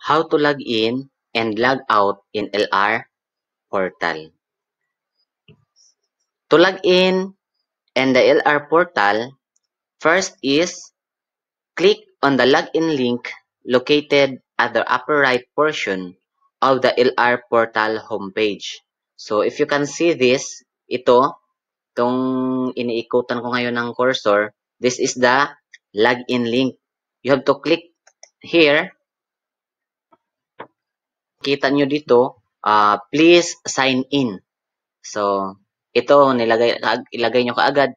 how to log in and log out in LR portal. To log in and the LR portal, first is click on the login link located at the upper right portion of the LR portal homepage. So if you can see this, ito, itong iniikutan ko ngayon ng cursor, this is the login link. You have to click here kita nyo dito, uh, please sign in. So, ito, nilagay, ilagay nyo kaagad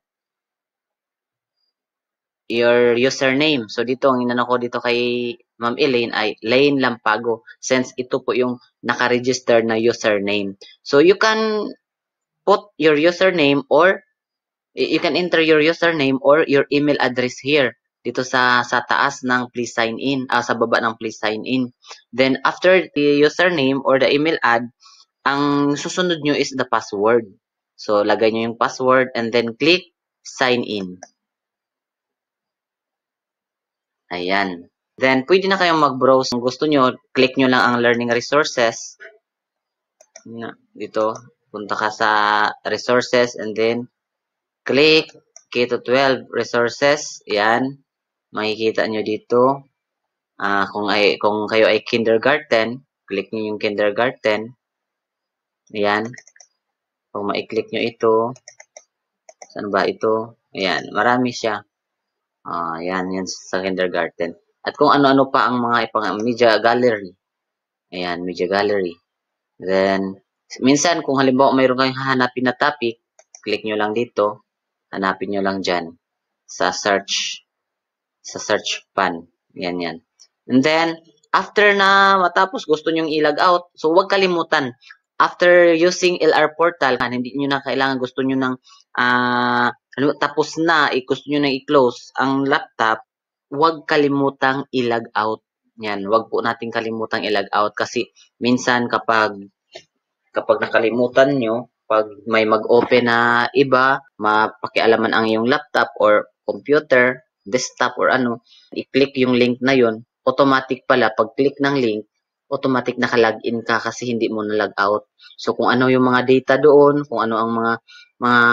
your username. So, dito, ang inano ko dito kay Ma'am Elaine ay Lane Lampago since ito po yung nakaregister na username. So, you can put your username or you can enter your username or your email address here dito sa sa taas ng please sign in, uh, sa baba ng please sign in. Then after the username or the email ad, ang susunod nyo is the password. So lagay nyo yung password and then click sign in. Ayan. Then pwede na kayong mag-browse kung gusto nyo. Click nyo lang ang learning resources. Na, dito, punta ka sa resources and then click K-12 to resources. Ayan makikita nyo dito, uh, kung, ay, kung kayo ay kindergarten, click nyo yung kindergarten. Ayan. Kung ma-click nyo ito, saan ba ito? Ayan, marami siya. Uh, ayan, yan sa kindergarten. At kung ano-ano pa ang mga ipang media gallery. Ayan, media gallery. Then, minsan kung halimbawa mayroon kayong hahanapin na topic, click nyo lang dito, hanapin nyo lang dyan sa search sa search pan. Yan yan. And then, after na matapos gusto nyong i-log out, so huwag kalimutan, after using LR portal, hindi nyo na kailangan gusto nyo nang uh, tapos na, gusto nyo nang i-close ang laptop, huwag kalimutang i-log out. Yan, huwag po natin kalimutang i-log out kasi minsan kapag kapag nakalimutan nyo, pag may mag-open na iba, mapakialaman ang iyong laptop or computer, desktop or ano, i-click yung link na yon automatic pala, pag-click ng link, automatic naka-login ka kasi hindi mo na-log out. So, kung ano yung mga data doon, kung ano ang mga, mga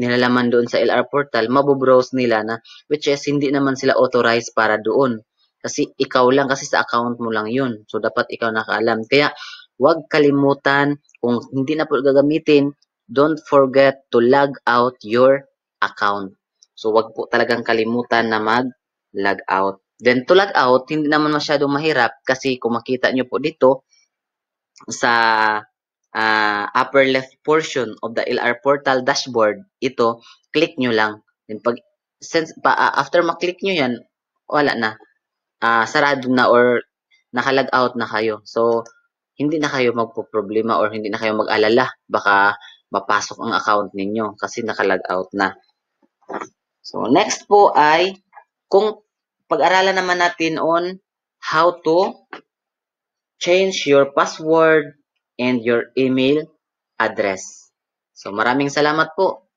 nilalaman doon sa LR portal, mabobrowse nila na, which is hindi naman sila authorized para doon. Kasi ikaw lang, kasi sa account mo lang yun. So, dapat ikaw nakaalam. Kaya, huwag kalimutan, kung hindi na po gagamitin, don't forget to log out your account. So wag po talagang kalimutan na mag-log out. Then to log out, hindi naman masyadong mahirap kasi kung makita nyo po dito sa uh, upper left portion of the LR portal dashboard, ito, click nyo lang. Then pag, since, pa, uh, after maklick nyo yan, wala na. Uh, sarado na or nakalag out na kayo. So, hindi na kayo magpo-problema or hindi na kayo mag-alala. Baka mapasok ang account ninyo kasi nakalag out na. So, next po ay kung pag-aralan naman natin on how to change your password and your email address. So, maraming salamat po.